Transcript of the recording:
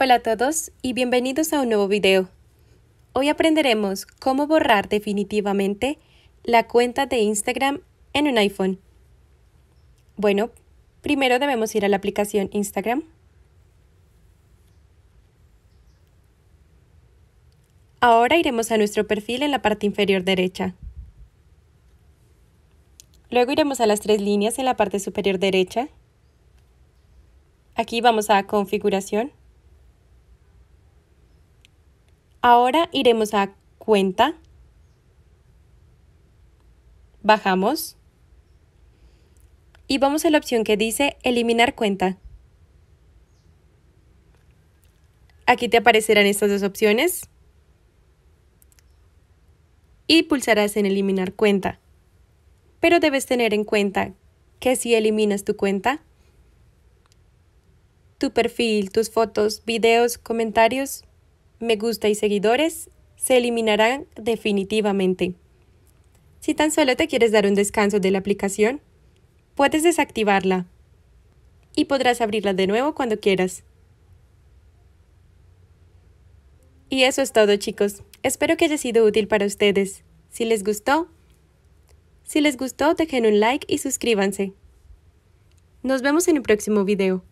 Hola a todos y bienvenidos a un nuevo video. Hoy aprenderemos cómo borrar definitivamente la cuenta de Instagram en un iPhone. Bueno, primero debemos ir a la aplicación Instagram. Ahora iremos a nuestro perfil en la parte inferior derecha. Luego iremos a las tres líneas en la parte superior derecha. Aquí vamos a configuración. Ahora iremos a cuenta. Bajamos. Y vamos a la opción que dice eliminar cuenta. Aquí te aparecerán estas dos opciones. Y pulsarás en eliminar cuenta. Pero debes tener en cuenta que si eliminas tu cuenta, tu perfil, tus fotos, videos, comentarios me gusta y seguidores se eliminarán definitivamente. Si tan solo te quieres dar un descanso de la aplicación, puedes desactivarla y podrás abrirla de nuevo cuando quieras. Y eso es todo chicos. Espero que haya sido útil para ustedes. Si les gustó, si les gustó dejen un like y suscríbanse. Nos vemos en un próximo video.